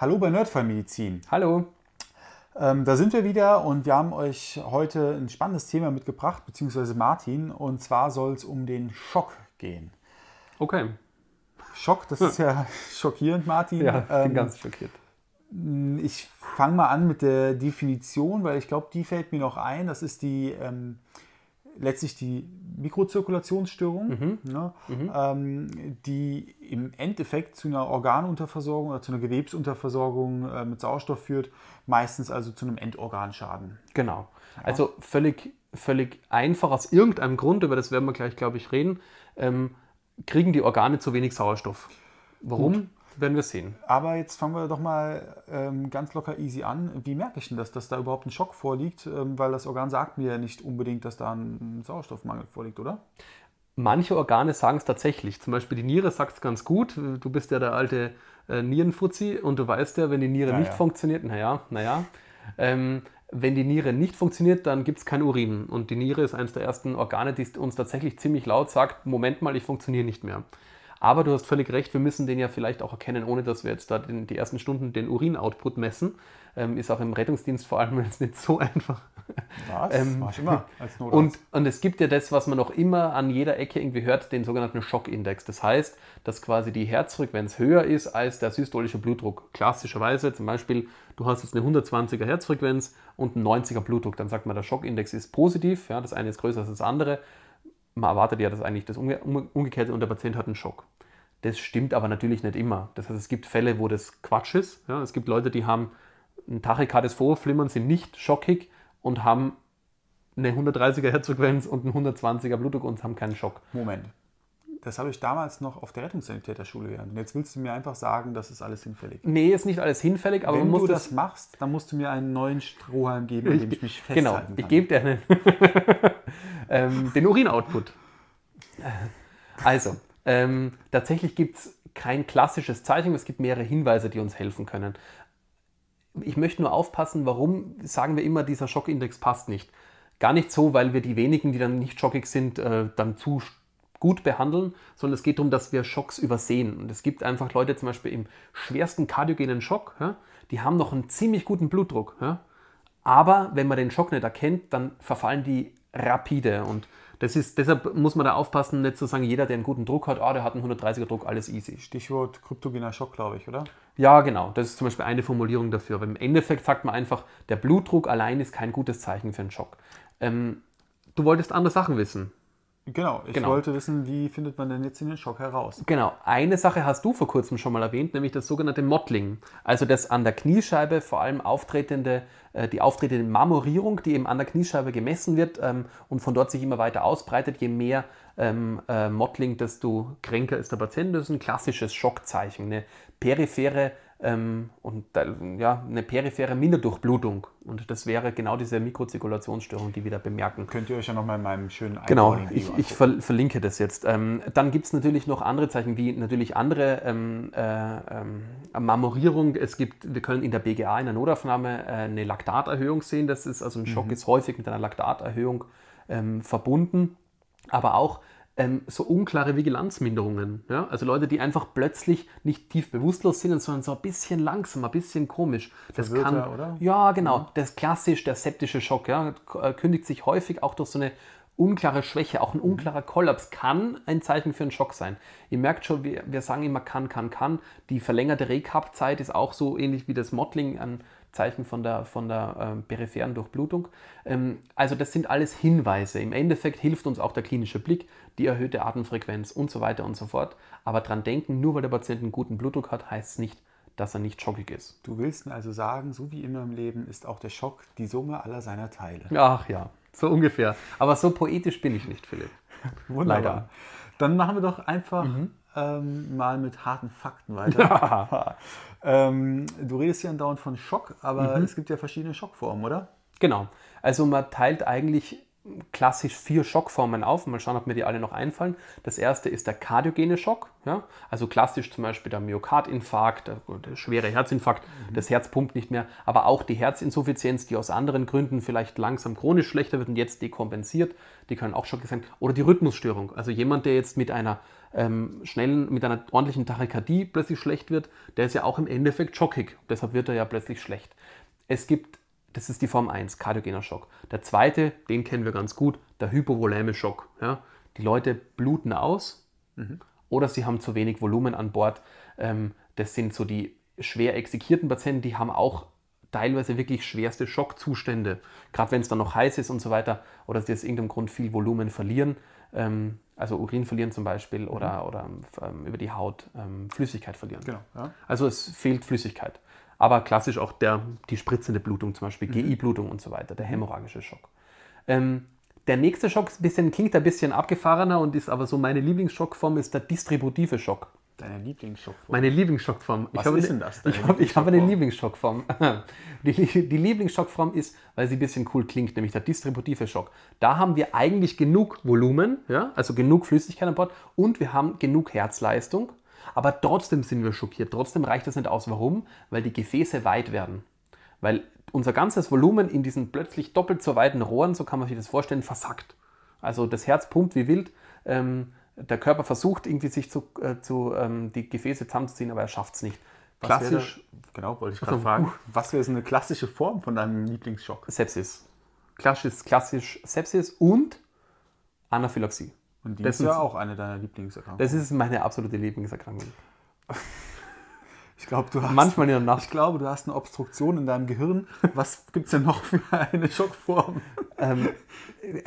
Hallo bei Nerdfallmedizin. Hallo. Ähm, da sind wir wieder und wir haben euch heute ein spannendes Thema mitgebracht, beziehungsweise Martin. Und zwar soll es um den Schock gehen. Okay. Schock, das ist ja schockierend, Martin. Ja, ich bin ähm, ganz schockiert. Mm, ich fange mal an mit der Definition, weil ich glaube, die fällt mir noch ein. Das ist die ähm, letztlich die Mikrozirkulationsstörung, mhm. Ne, mhm. Ähm, die im Endeffekt zu einer Organunterversorgung oder zu einer Gewebsunterversorgung äh, mit Sauerstoff führt, meistens also zu einem Endorganschaden. Genau. Ja. Also völlig, völlig einfach aus irgendeinem Grund, über das werden wir gleich, glaube ich, reden, ähm, kriegen die Organe zu wenig Sauerstoff. Warum? Gut. Werden wir sehen. Aber jetzt fangen wir doch mal ähm, ganz locker easy an. Wie merke ich denn das, dass da überhaupt ein Schock vorliegt? Ähm, weil das Organ sagt mir ja nicht unbedingt, dass da ein Sauerstoffmangel vorliegt, oder? Manche Organe sagen es tatsächlich. Zum Beispiel die Niere sagt es ganz gut. Du bist ja der alte äh, Nierenfuzzi und du weißt ja, wenn die Niere naja. nicht funktioniert, naja, naja. Ähm, wenn die Niere nicht funktioniert, dann gibt es kein Urin. Und die Niere ist eines der ersten Organe, die uns tatsächlich ziemlich laut sagt, Moment mal, ich funktioniere nicht mehr. Aber du hast völlig recht, wir müssen den ja vielleicht auch erkennen, ohne dass wir jetzt da den, die ersten Stunden den Urin-Output messen. Ähm, ist auch im Rettungsdienst vor allem jetzt nicht so einfach. Was? ähm, Mach ich immer als Notarzt. Und, und es gibt ja das, was man auch immer an jeder Ecke irgendwie hört, den sogenannten Schockindex. Das heißt, dass quasi die Herzfrequenz höher ist als der systolische Blutdruck. Klassischerweise zum Beispiel, du hast jetzt eine 120er Herzfrequenz und einen 90er Blutdruck. Dann sagt man, der Schockindex ist positiv, ja, das eine ist größer als das andere man erwartet ja, dass eigentlich das Umge Umgekehrte und der Patient hat einen Schock. Das stimmt aber natürlich nicht immer. Das heißt, es gibt Fälle, wo das Quatsch ist. Ja, es gibt Leute, die haben ein tachykardes Vorflimmern, sind nicht schockig und haben eine 130er Herzfrequenz und einen 120er Blutdruck und haben keinen Schock. Moment. Das habe ich damals noch auf der Rettungssanitäterschule gelernt. Und jetzt willst du mir einfach sagen, das ist alles hinfällig. Nee, ist nicht alles hinfällig, aber Wenn du das, das, machst, dann musst du mir einen neuen Strohhalm geben, an dem ich, ich mich festhalten genau, kann. Genau, ich gebe dir einen. ähm, den Urinoutput. Also, ähm, tatsächlich gibt es kein klassisches Zeichen, es gibt mehrere Hinweise, die uns helfen können. Ich möchte nur aufpassen, warum sagen wir immer, dieser Schockindex passt nicht. Gar nicht so, weil wir die wenigen, die dann nicht schockig sind, äh, dann zu gut behandeln, sondern es geht darum, dass wir Schocks übersehen. Und es gibt einfach Leute zum Beispiel im schwersten kardiogenen Schock, ja, die haben noch einen ziemlich guten Blutdruck. Ja. Aber wenn man den Schock nicht erkennt, dann verfallen die rapide und das ist, deshalb muss man da aufpassen, nicht zu sagen, jeder, der einen guten Druck hat, ah, oh, der hat einen 130er Druck, alles easy. Stichwort kryptogener Schock, glaube ich, oder? Ja, genau. Das ist zum Beispiel eine Formulierung dafür. Aber im Endeffekt sagt man einfach, der Blutdruck allein ist kein gutes Zeichen für einen Schock. Ähm, du wolltest andere Sachen wissen. Genau, ich genau. wollte wissen, wie findet man denn jetzt in den Schock heraus? Genau, eine Sache hast du vor kurzem schon mal erwähnt, nämlich das sogenannte Mottling, also das an der Kniescheibe vor allem auftretende, äh, die auftretende Marmorierung, die eben an der Kniescheibe gemessen wird ähm, und von dort sich immer weiter ausbreitet. Je mehr ähm, äh, Mottling, desto kränker ist der Patient. Das ist ein klassisches Schockzeichen, eine periphere ähm, und ja, eine periphere Minderdurchblutung. Und das wäre genau diese Mikrozirkulationsstörung, die wir da bemerken. Könnt ihr euch ja nochmal in meinem schönen Genau, ich, ich ver verlinke das jetzt. Ähm, dann gibt es natürlich noch andere Zeichen, wie natürlich andere ähm, äh, ähm, Marmorierung. Es gibt, wir können in der BGA, in der Notaufnahme, äh, eine Laktaterhöhung sehen. Das ist also ein Schock mhm. ist häufig mit einer Laktaterhöhung ähm, verbunden. Aber auch ähm, so unklare Vigilanzminderungen. Ja? Also Leute, die einfach plötzlich nicht tief bewusstlos sind, sondern so ein bisschen langsam, ein bisschen komisch. Das Verwirrter, kann, oder? Ja, genau. Ja. Mhm. Das klassisch, der septische Schock ja, kündigt sich häufig auch durch so eine unklare Schwäche, auch ein mhm. unklarer Kollaps kann ein Zeichen für einen Schock sein. Ihr merkt schon, wir, wir sagen immer kann, kann, kann. Die verlängerte Recap-Zeit ist auch so ähnlich wie das Modeling an Zeichen von der, von der äh, peripheren Durchblutung. Ähm, also das sind alles Hinweise. Im Endeffekt hilft uns auch der klinische Blick, die erhöhte Atemfrequenz und so weiter und so fort. Aber dran denken, nur weil der Patient einen guten Blutdruck hat, heißt es nicht, dass er nicht schockig ist. Du willst also sagen, so wie immer im Leben ist auch der Schock die Summe aller seiner Teile. Ach ja, so ungefähr. Aber so poetisch bin ich nicht, Philipp. Wunderbar. Leider. Dann machen wir doch einfach mhm ähm, mal mit harten Fakten weiter. ähm, du redest hier andauernd von Schock, aber mhm. es gibt ja verschiedene Schockformen, oder? Genau. Also man teilt eigentlich klassisch vier Schockformen auf. Mal schauen, ob mir die alle noch einfallen. Das erste ist der kardiogene Schock, ja? also klassisch zum Beispiel der Myokardinfarkt, der, der schwere Herzinfarkt, mhm. das Herz pumpt nicht mehr, aber auch die Herzinsuffizienz, die aus anderen Gründen vielleicht langsam chronisch schlechter wird und jetzt dekompensiert, die können auch Schocke sein. Oder die Rhythmusstörung, also jemand, der jetzt mit einer ähm, schnellen, mit einer ordentlichen Tachykardie plötzlich schlecht wird, der ist ja auch im Endeffekt schockig, deshalb wird er ja plötzlich schlecht. Es gibt das ist die Form 1, kardiogener Schock. Der zweite, den kennen wir ganz gut, der hypovoläme Schock. Ja? Die Leute bluten aus mhm. oder sie haben zu wenig Volumen an Bord. Ähm, das sind so die schwer exekierten Patienten, die haben auch teilweise wirklich schwerste Schockzustände. Gerade wenn es dann noch heiß ist und so weiter oder sie aus irgendeinem Grund viel Volumen verlieren, ähm, also Urin verlieren zum Beispiel mhm. oder, ähm, über die Haut ähm, Flüssigkeit verlieren. Genau, ja. Also es fehlt Flüssigkeit aber klassisch auch der, die spritzende Blutung, zum Beispiel mhm. GI-Blutung und so weiter, der hämorrhagische Schock. Ähm, der nächste Schock bisschen, klingt ein bisschen abgefahrener und ist aber so meine Lieblingsschockform, ist der distributive Schock. Deine Lieblingsschockform? Meine Lieblingsschockform. Was ich ist denn das? Ich habe, ich eine Lieblingsschockform. Die, die Lieblingsschockform ist, weil sie ein bisschen cool klingt, nämlich der distributive Schock. Da haben wir eigentlich genug Volumen, ja, also genug Flüssigkeit an Bord und wir haben genug Herzleistung, aber trotzdem sind wir schockiert. Trotzdem reicht das nicht aus. Warum? Weil die Gefäße weit werden. Weil unser ganzes Volumen in diesen plötzlich doppelt so weiten Rohren, so kann man sich das vorstellen, versackt. Also das Herz pumpt wie wild. Ähm, der Körper versucht irgendwie sich zu, äh, zu ähm, die Gefäße zusammenzuziehen, aber er schafft es nicht. Was Klassisch, da, genau, wollte ich gerade also, fragen, uh, was wäre so eine klassische Form von deinem Lieblingsschock? Sepsis. Klassisch, klassisch Sepsis und Anaphylaxie. Und die das ist ja auch eine deiner Lieblingserkrankungen. Das ist meine absolute Lieblingserkrankung. Ich glaube, du hast. Manchmal in der Nacht. Ich glaube, du hast eine Obstruktion in deinem Gehirn. Was gibt es denn noch für eine Schockform? Ähm,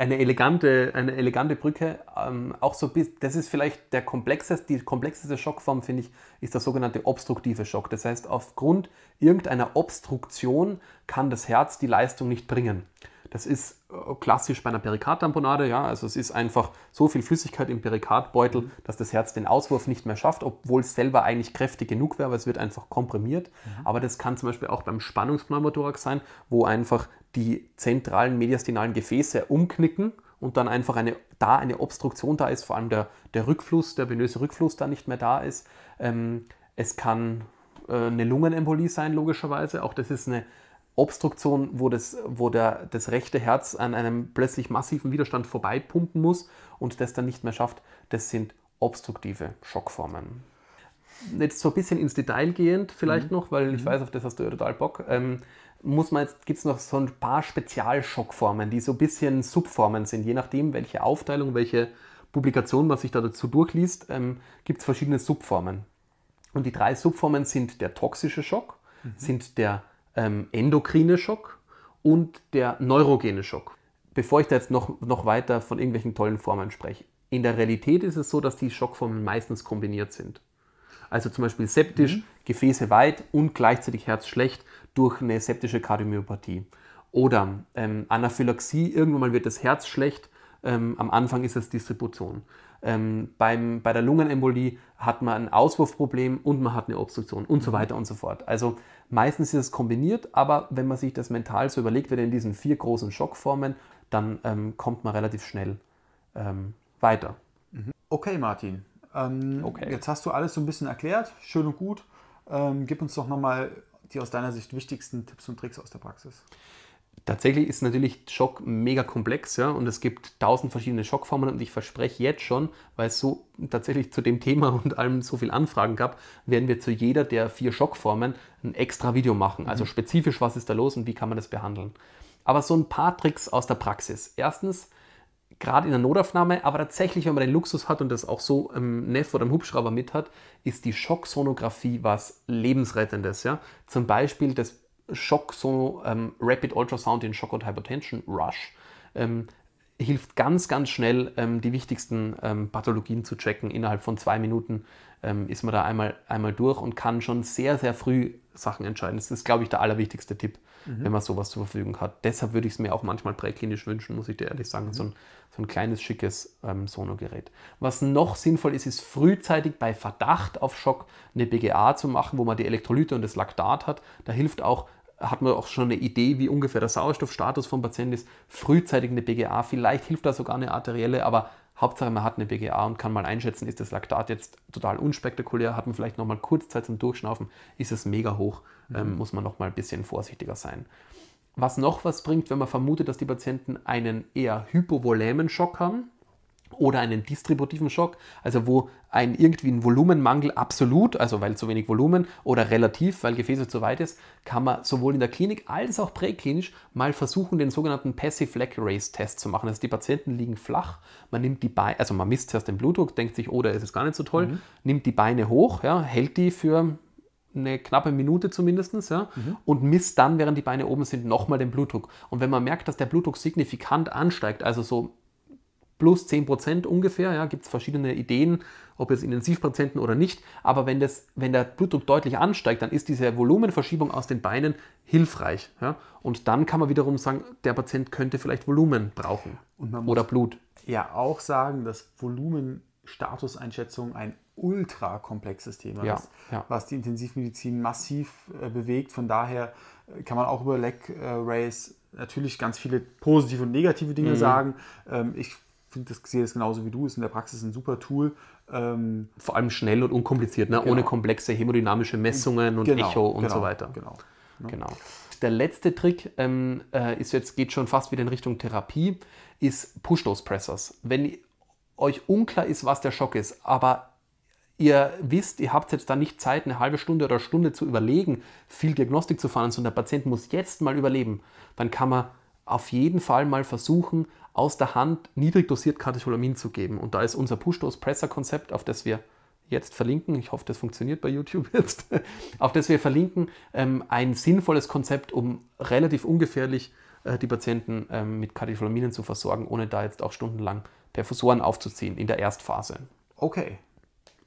eine, elegante, eine elegante Brücke. Ähm, auch so bis, das ist vielleicht der komplexeste, die komplexeste Schockform, finde ich, ist der sogenannte obstruktive Schock. Das heißt, aufgrund irgendeiner Obstruktion kann das Herz die Leistung nicht bringen. Das ist äh, klassisch bei einer Perikardtamponade, ja. Also es ist einfach so viel Flüssigkeit im Perikardbeutel, mhm. dass das Herz den Auswurf nicht mehr schafft, obwohl es selber eigentlich kräftig genug wäre, aber es wird einfach komprimiert. Mhm. Aber das kann zum Beispiel auch beim Spannungspneumothorax sein, wo einfach die zentralen mediastinalen Gefäße umknicken und dann einfach eine, da eine Obstruktion da ist, vor allem der, der Rückfluss, der venöse Rückfluss da nicht mehr da ist. Ähm, es kann äh, eine Lungenembolie sein, logischerweise. Auch das ist eine Obstruktion, wo, das, wo der, das rechte Herz an einem plötzlich massiven Widerstand vorbeipumpen muss und das dann nicht mehr schafft, das sind obstruktive Schockformen. Jetzt so ein bisschen ins Detail gehend vielleicht mhm. noch, weil ich mhm. weiß, auf das hast du ja total Bock. Ähm, muss man jetzt, gibt es noch so ein paar Spezialschockformen, die so ein bisschen Subformen sind, je nachdem, welche Aufteilung, welche Publikation man sich da dazu durchliest, ähm, gibt es verschiedene Subformen. Und die drei Subformen sind der toxische Schock, mhm. sind der ähm, endokrine Schock und der neurogene Schock. Bevor ich da jetzt noch, noch weiter von irgendwelchen tollen Formen spreche. In der Realität ist es so, dass die Schockformen meistens kombiniert sind. Also zum Beispiel septisch, mhm. Gefäße weit und gleichzeitig Herz schlecht durch eine septische Kardiomyopathie. Oder ähm, Anaphylaxie, irgendwann mal wird das Herz schlecht, ähm, am Anfang ist es Distribution ähm, beim, bei der Lungenembolie hat man ein Auswurfproblem und man hat eine Obstruktion und so weiter und so fort. Also meistens ist es kombiniert, aber wenn man sich das mental so überlegt, wird in diesen vier großen Schockformen, dann ähm, kommt man relativ schnell ähm, weiter. Mhm. Okay, Martin. Ähm, okay. Jetzt hast du alles so ein bisschen erklärt, schön und gut. Ähm, gib uns doch nochmal die aus deiner Sicht wichtigsten Tipps und Tricks aus der Praxis. Tatsächlich ist natürlich Schock mega komplex, ja, und es gibt tausend verschiedene Schockformen und ich verspreche jetzt schon, weil es so tatsächlich zu dem Thema und allem so viele Anfragen gab, werden wir zu jeder der vier Schockformen ein extra Video machen. Also mhm. spezifisch, was ist da los und wie kann man das behandeln. Aber so ein paar Tricks aus der Praxis. Erstens, gerade in der Notaufnahme, aber tatsächlich, wenn man den Luxus hat und das auch so im Neff oder im Hubschrauber mit hat, ist die Schocksonographie was Lebensrettendes. Ja? Zum Beispiel das Schock, so ähm, Rapid Ultrasound in Shock und Hypertension Rush, ähm, hilft ganz, ganz schnell, ähm, die wichtigsten ähm, Pathologien zu checken. Innerhalb von zwei Minuten ähm, ist man da einmal, einmal durch und kann schon sehr, sehr früh Sachen entscheiden. Das ist, glaube ich, der allerwichtigste Tipp mhm. wenn man sowas zur Verfügung hat. Deshalb würde ich es mir auch manchmal präklinisch wünschen, muss ich dir ehrlich sagen, mhm. so, ein, so, ein, kleines, schickes ähm, Sonogerät. Was noch sinnvoll ist, ist frühzeitig bei Verdacht auf Schock eine BGA zu machen, wo man die Elektrolyte und das Laktat hat. Da hilft auch hat man auch schon eine Idee, wie ungefähr der Sauerstoffstatus vom Patienten ist. Frühzeitig eine BGA, vielleicht hilft da sogar eine arterielle, aber Hauptsache, man hat eine BGA und kann mal einschätzen, ist das Laktat jetzt total unspektakulär, hat man vielleicht nochmal kurz Zeit zum Durchschnaufen, ist es mega hoch, mhm. ähm, muss man nochmal ein bisschen vorsichtiger sein. Was noch was bringt, wenn man vermutet, dass die Patienten einen eher hypovolämen Schock haben, oder einen distributiven Schock, also wo ein irgendwie ein Volumenmangel absolut, also weil zu wenig Volumen oder relativ, weil Gefäße zu weit ist, kann man sowohl in der Klinik als auch präklinisch mal versuchen, den sogenannten Passive Leg Race Test zu machen. Also die Patienten liegen flach, man nimmt die Beine, also man misst erst den Blutdruck, denkt sich, oh, da ist es gar nicht so toll, mhm. nimmt die Beine hoch, ja, hält die für eine knappe Minute zumindest, ja, mhm. und misst dann, während die Beine oben sind, nochmal den Blutdruck. Und wenn man merkt, dass der Blutdruck signifikant ansteigt, also so plus 10% ungefähr. Ja, Gibt es verschiedene Ideen, ob jetzt Intensivpatienten oder nicht. Aber wenn, das, wenn der Blutdruck deutlich ansteigt, dann ist diese Volumenverschiebung aus den Beinen hilfreich. Ja? Und dann kann man wiederum sagen, der Patient könnte vielleicht Volumen brauchen oder Blut. Ja, auch sagen, dass Volumenstatuseinschätzung ein ultra komplexes Thema ja, ist, ja. was die Intensivmedizin massiv äh, bewegt. Von daher äh, kann man auch über Leg äh, Race natürlich ganz viele positive und negative Dinge mhm. sagen. Ähm, ich finde das, sehe das genauso wie du, ist in der Praxis ein super Tool. Ähm Vor allem schnell und unkompliziert, ne? Genau. ohne komplexe hemodynamische Messungen und genau, Echo und genau, so weiter. Genau. Ne? genau. Der letzte Trick ähm, äh, ist jetzt, geht schon fast wieder in Richtung Therapie, ist Push-Dose-Pressers. Wenn euch unklar ist, was der Schock ist, aber ihr wisst, ihr habt jetzt da nicht Zeit, eine halbe Stunde oder Stunde zu überlegen, viel Diagnostik zu fahren, sondern der Patient muss jetzt mal überleben, dann kann man auf jeden Fall mal versuchen, aus der Hand niedrig dosiert Katecholamin zu geben. Und da ist unser Push-Dose-Presser-Konzept, auf das wir jetzt verlinken, ich hoffe, das funktioniert bei YouTube jetzt, auf das wir verlinken, ähm, ein sinnvolles Konzept, um relativ ungefährlich äh, die Patienten ähm, mit Katecholaminen zu versorgen, ohne da jetzt auch stundenlang Perfusoren aufzuziehen in der Erstphase. Okay,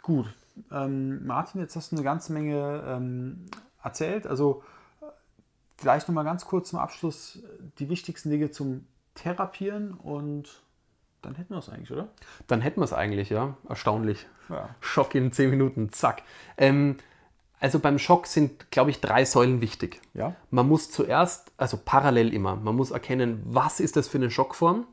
gut. Ähm, Martin, jetzt hast du eine ganze Menge ähm, erzählt. Also Vielleicht nochmal ganz kurz zum Abschluss äh, die wichtigsten Dinge zum Therapieren und dann hätten wir es eigentlich, oder? Dann hätten wir es eigentlich, ja. Erstaunlich. Ja. Schock in 10 Minuten, zack. Ähm, also beim Schock sind, glaube ich, drei Säulen wichtig. Ja. Man muss zuerst, also parallel immer, man muss erkennen, was ist das für eine Schockform.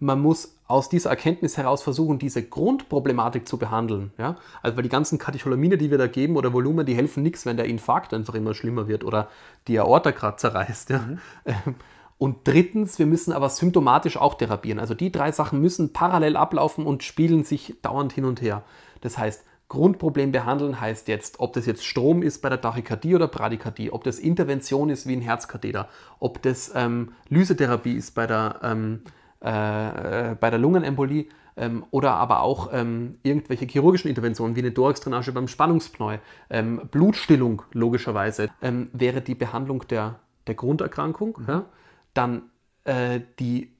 Man muss aus dieser Erkenntnis heraus versuchen, diese Grundproblematik zu behandeln. Ja? Also weil die ganzen Katecholamine, die wir da geben oder Volumen, die helfen nichts, wenn der Infarkt einfach immer schlimmer wird oder die Aorta gerade zerreißt. Ja? Mhm. Ähm, und drittens, wir müssen aber symptomatisch auch therapieren. Also die drei Sachen müssen parallel ablaufen und spielen sich dauernd hin und her. Das heißt, Grundproblem behandeln heißt jetzt, ob das jetzt Strom ist bei der Tachykardie oder Bradykardie, ob das Intervention ist wie ein Herzkatheter, ob das ähm, Lysetherapie ist bei der ähm, äh, äh, bei der Lungenembolie ähm, oder aber auch ähm, irgendwelche chirurgischen Interventionen wie eine Thoraxdrainage beim Spannungspneu, ähm, Blutstillung logischerweise, ähm, wäre die Behandlung der, der Grunderkrankung. Mhm. Ja? Dann äh, die,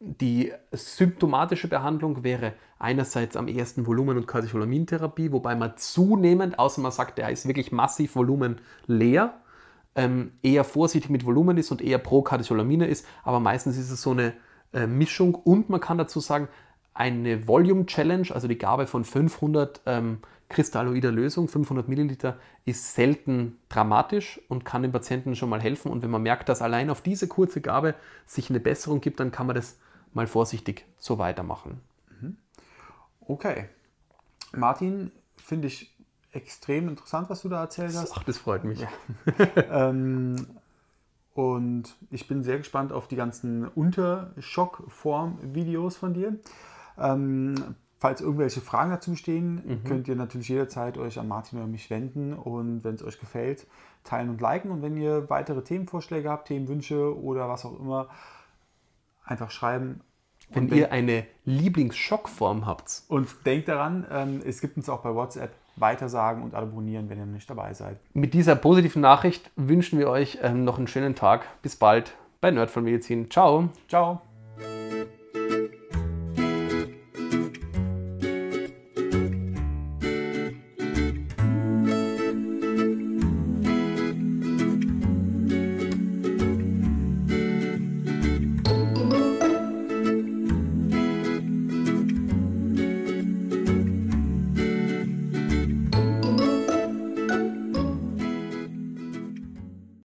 die symptomatische Behandlung wäre einerseits am ehesten Volumen- und Katecholamintherapie, wobei man zunehmend, außer man sagt, er ist wirklich massiv Volumen leer, ähm, eher vorsichtig mit Volumen ist und eher pro Katecholamine ist, aber meistens ist es so eine äh, Mischung und man kann dazu sagen, eine Volume Challenge, also die Gabe von 500 ähm, kristalloider Lösung, 500 Milliliter, ist selten dramatisch und kann den Patienten schon mal helfen. Und wenn man merkt, dass allein auf diese kurze Gabe sich eine Besserung gibt, dann kann man das mal vorsichtig so weitermachen. Mhm. Okay. Martin, finde ich extrem interessant, was du da erzählt hast. Ach, das freut mich. Ja. ähm, und ich bin sehr gespannt auf die ganzen Unterschockform-Videos von dir. Ähm, falls irgendwelche Fragen dazu bestehen, mhm. könnt ihr natürlich jederzeit euch an Martin oder mich wenden. Und wenn es euch gefällt, teilen und liken. Und wenn ihr weitere Themenvorschläge habt, Themenwünsche oder was auch immer, einfach schreiben. Wenn, wenn ihr eine Lieblingsschockform habt. Und denkt daran, ähm, es gibt uns auch bei WhatsApp weitersagen und abonnieren, wenn ihr noch nicht dabei seid. Mit dieser positiven Nachricht wünschen wir euch ähm, noch einen schönen Tag. Bis bald bei Nerd von Medizin. Ciao. Ciao.